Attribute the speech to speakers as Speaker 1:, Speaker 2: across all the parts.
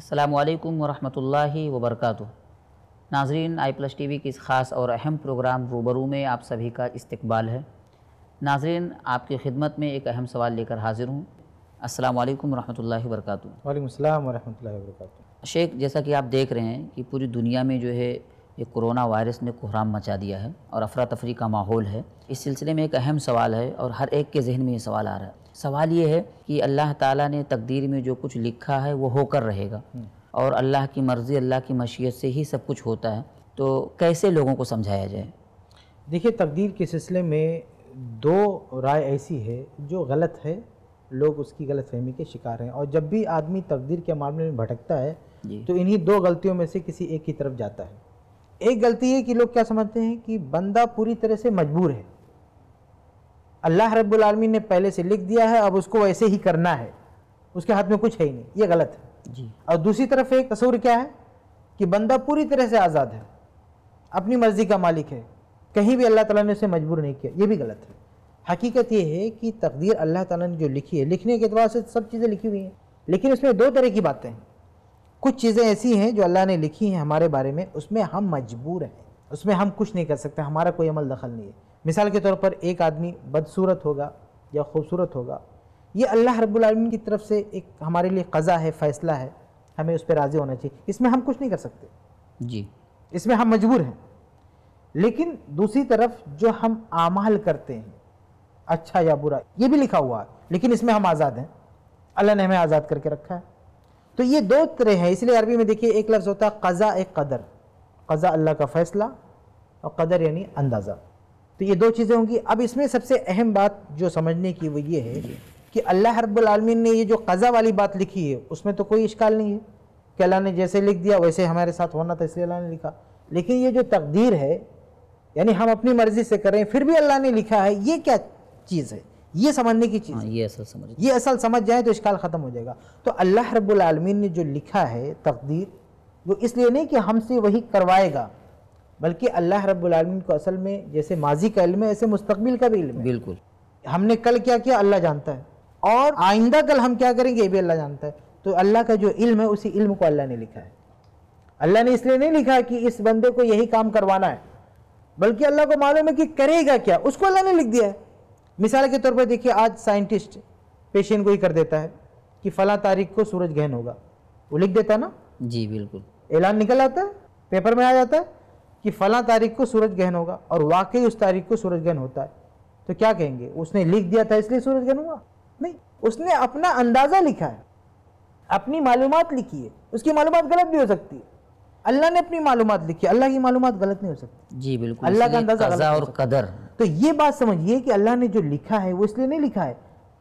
Speaker 1: السلام علیکم ورحمۃ اللہ وبرکاتہ ناظرین آئی پلس ٹی وی کی اس خاص اور اہم پروگرام روبرو میں آپ سبھی کا استقبال ہے ناظرین آپ کی خدمت میں ایک اہم سوال لے کر حاضر ہوں السلام علیکم ورحمۃ اللہ وبرکاتہ
Speaker 2: وعلیکم السلام ورحمۃ اللہ وبرکاتہ
Speaker 1: شیخ جیسا کہ آپ دیکھ رہے ہیں کہ پوری دنیا میں جو ہے یہ کرونا وائرس نے کوہرام مچا دیا ہے اور افراتفری کا ماحول ہے اس سلسلے میں ایک اہم سوال ہے اور ہر ایک کے ذہن میں یہ سوال آ رہا ہے سوال یہ ہے کہ اللہ تعالیٰ نے تقدیر میں جو کچھ لکھا ہے وہ ہو کر رہے گا اور اللہ کی مرضی اللہ کی مشیت سے ہی سب کچھ ہوتا ہے تو کیسے لوگوں کو سمجھایا جائے
Speaker 2: دیکھیے تقدیر کے سلسلے میں دو رائے ایسی ہے جو غلط ہے لوگ اس کی غلط فہمی کے شکار ہیں اور جب بھی آدمی تقدیر کے معاملے میں بھٹکتا ہے جی۔ تو انہی دو غلطیوں میں سے کسی ایک کی طرف جاتا ہے ایک غلطی ہے کہ لوگ کیا سمجھتے ہیں کہ بندہ پوری طرح سے مجبور ہے اللہ رب العالمین نے پہلے سے لکھ دیا ہے اب اس کو ایسے ہی کرنا ہے اس کے ہاتھ میں کچھ ہے ہی نہیں یہ غلط ہے جی اور دوسری طرف ایک تصور کیا ہے کہ بندہ پوری طرح سے آزاد ہے اپنی مرضی کا مالک ہے کہیں بھی اللہ تعالیٰ نے اسے مجبور نہیں کیا یہ بھی غلط ہے حقیقت یہ ہے کہ تقدیر اللہ تعالیٰ نے جو لکھی ہے لکھنے کے اعتبار سے سب چیزیں لکھی ہوئی ہیں لیکن اس میں دو طرح کی باتیں ہیں کچھ چیزیں ایسی ہیں جو اللہ نے لکھی ہیں ہمارے بارے میں اس میں ہم مجبور ہیں اس میں ہم کچھ نہیں کر سکتے ہمارا کوئی عمل دخل نہیں ہے مثال کے طور پر ایک آدمی بدصورت ہوگا یا خوبصورت ہوگا یہ اللہ رب العالمین کی طرف سے ایک ہمارے لیے قضا ہے فیصلہ ہے ہمیں اس پہ راضی ہونا چاہیے اس میں ہم کچھ نہیں کر سکتے جی اس میں ہم مجبور ہیں لیکن دوسری طرف جو ہم اعمال کرتے ہیں اچھا یا برا یہ بھی لکھا ہوا ہے لیکن اس میں ہم آزاد ہیں اللہ نے ہمیں آزاد کر کے رکھا ہے تو یہ دو طرح ہیں اس لیے عربی میں دیکھیے ایک لفظ ہوتا ہے قضا ایک قدر قضا اللہ کا فیصلہ اور قدر یعنی اندازہ تو یہ دو چیزیں ہوں گی اب اس میں سب سے اہم بات جو سمجھنے کی وہ یہ ہے کہ اللہ رب العالمین نے یہ جو قضا والی بات لکھی ہے اس میں تو کوئی اشکال نہیں ہے کہ اللہ نے جیسے لکھ دیا ویسے ہمارے ساتھ ہونا تھا اس لیے اللہ نے لکھا لیکن یہ جو تقدیر ہے یعنی ہم اپنی مرضی سے کریں پھر بھی اللہ نے لکھا ہے یہ کیا چیز ہے یہ سمجھنے کی چیز ہاں، یہ اصل سمجھ جائیں تو اشکال ختم ہو جائے گا تو اللہ رب العالمین نے جو لکھا ہے تقدیر وہ اس لیے نہیں کہ ہم سے وہی کروائے گا بلکہ اللہ رب العالمین کو اصل میں جیسے ماضی کا علم ہے ایسے مستقبل کا بھی علم ہے ہم نے کل کیا کیا اللہ جانتا ہے اور آئندہ کل ہم کیا کریں گے یہ بھی اللہ جانتا ہے تو اللہ کا جو علم ہے اسی علم کو اللہ نے لکھا ہے اللہ نے اس لیے نہیں لکھا کہ اس بندے کو یہی کام کروانا ہے بلکہ اللہ کو معلوم ہے کہ کرے گا کیا اس کو اللہ نے لکھ دیا ہے مثال کے طور پر دیکھیے آج سائنٹسٹ پیشین کو ہی کر دیتا ہے کہ فلاں تاریخ کو سورج گہن ہوگا وہ لکھ دیتا ہے نا جی بالکل اعلان نکل آتا ہے پیپر میں آ جاتا ہے کہ فلاں تاریخ کو سورج گہن ہوگا اور واقعی اس تاریخ کو سورج گہن ہوتا ہے تو کیا کہیں گے اس نے لکھ دیا تھا اس لیے سورج گہن ہوا نہیں اس نے اپنا اندازہ لکھا ہے اپنی معلومات لکھی ہے اس کی معلومات غلط بھی ہو سکتی ہے اللہ نے اپنی معلومات لکھی اللہ کی معلومات غلط نہیں ہو سکتی
Speaker 1: جی بالکل اللہ کا اندازہ
Speaker 2: تو یہ بات سمجھیے کہ اللہ نے جو لکھا ہے وہ اس لیے نہیں لکھا ہے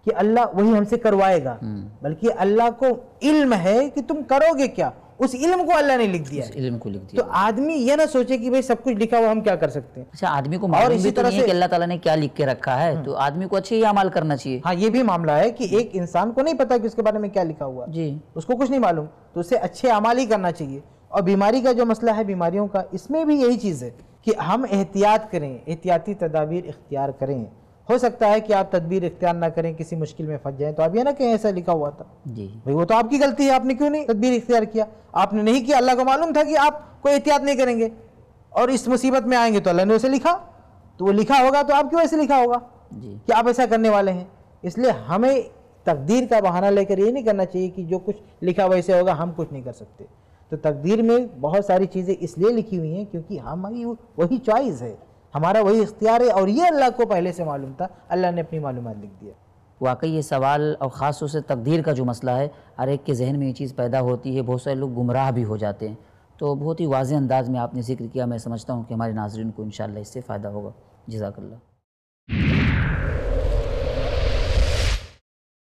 Speaker 2: کہ اللہ وہی ہم سے کروائے گا بلکہ اللہ کو علم ہے کہ تم کرو گے کیا اس علم کو اللہ نے لکھ دیا تو آدمی یہ نہ سوچے کہ سب کچھ لکھا ہم کیا کر سکتے ہیں اچھا، آدمی
Speaker 1: کو معلوم بھی تو نہیں ہے کہ اللہ تعالیٰ نے کیا لکھ کے رکھا ہے تو آدمی کو اچھے ہی عمال کرنا چاہیے ہاں یہ بھی معاملہ ہے
Speaker 2: کہ ایک انسان کو نہیں پتا کہ اس کے بارے میں کیا لکھا ہوا جی اس کو کچھ نہیں معلوم تو اسے اچھے عمال ہی کرنا چاہیے اور بیماری کا جو مسئلہ ہے بیماریوں کا اس میں بھی یہی چیز ہے کہ ہم احتیاط کریں احتیاطی تدابیر اختیار کریں ہو سکتا ہے کہ آپ تدبیر اختیار نہ کریں کسی مشکل میں پھنس جائیں تو آپ یہ نہ کہیں ایسا لکھا ہوا تھا جی۔ وہ تو آپ کی غلطی ہے آپ نے کیوں نہیں تدبیر اختیار کیا آپ نے نہیں کیا اللہ کو معلوم تھا کہ آپ کوئی احتیاط نہیں کریں گے اور اس مصیبت میں آئیں گے تو اللہ نے اسے لکھا تو وہ لکھا ہوگا تو آپ کیوں ایسے لکھا ہوگا جی۔ کہ آپ ایسا کرنے والے ہیں اس لیے ہمیں تقدیر کا بہانہ لے کر یہ نہیں کرنا چاہیے کہ جو کچھ لکھا ویسے ہوگا ہم کچھ نہیں کر سکتے تو تقدیر میں بہت ساری چیزیں اس لیے لکھی ہوئی ہیں کیونکہ ہماری وہی چوائز ہے ہمارا وہی اختیار ہے اور یہ اللہ کو پہلے سے معلوم تھا اللہ نے اپنی معلومات لکھ دیا
Speaker 1: واقعی یہ سوال اور خاص طور سے تقدیر کا جو مسئلہ ہے ہر ایک کے ذہن میں یہ چیز پیدا ہوتی ہے بہت سارے لوگ گمراہ بھی ہو جاتے ہیں تو بہت ہی واضح انداز میں آپ نے ذکر کیا میں سمجھتا ہوں کہ ہمارے ناظرین کو انشاءاللہ اس سے فائدہ ہوگا جزاک اللہ